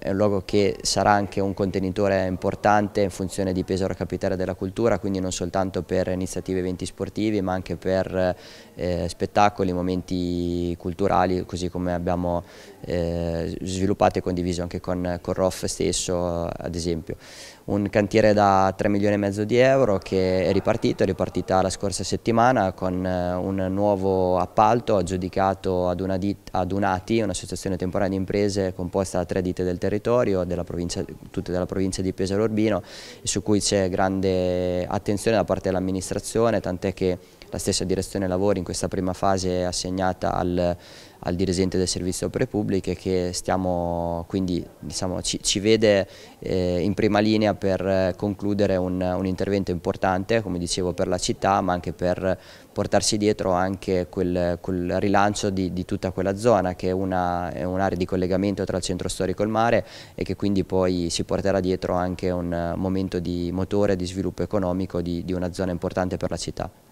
È un luogo che sarà anche un contenitore importante in funzione di Pesaro Capitale della Cultura, quindi non soltanto per iniziative e eventi sportivi, ma anche per eh, spettacoli, momenti culturali, così come abbiamo eh, sviluppato e condiviso anche con, con ROF stesso, ad esempio. Un cantiere da 3 milioni e mezzo di euro che è ripartito, è ripartita la scorsa settimana con eh, un nuovo appalto aggiudicato ad, una ad Unati, un'associazione temporanea di imprese composta da tre ditte del territorio territorio, della provincia, tutte della provincia di Pesaro Urbino, su cui c'è grande attenzione da parte dell'amministrazione, tant'è che la stessa direzione lavori in questa prima fase è assegnata al al dirigente del servizio opere pubbliche che stiamo, quindi, diciamo, ci, ci, vede eh, in prima linea per eh, concludere un, un, intervento importante, come dicevo, per la città ma anche per portarsi dietro anche quel, quel rilancio di, di, tutta quella zona che è un'area un di collegamento tra il centro storico e il mare e che quindi poi si porterà dietro anche un momento di motore, di sviluppo economico di, di una zona importante per la città.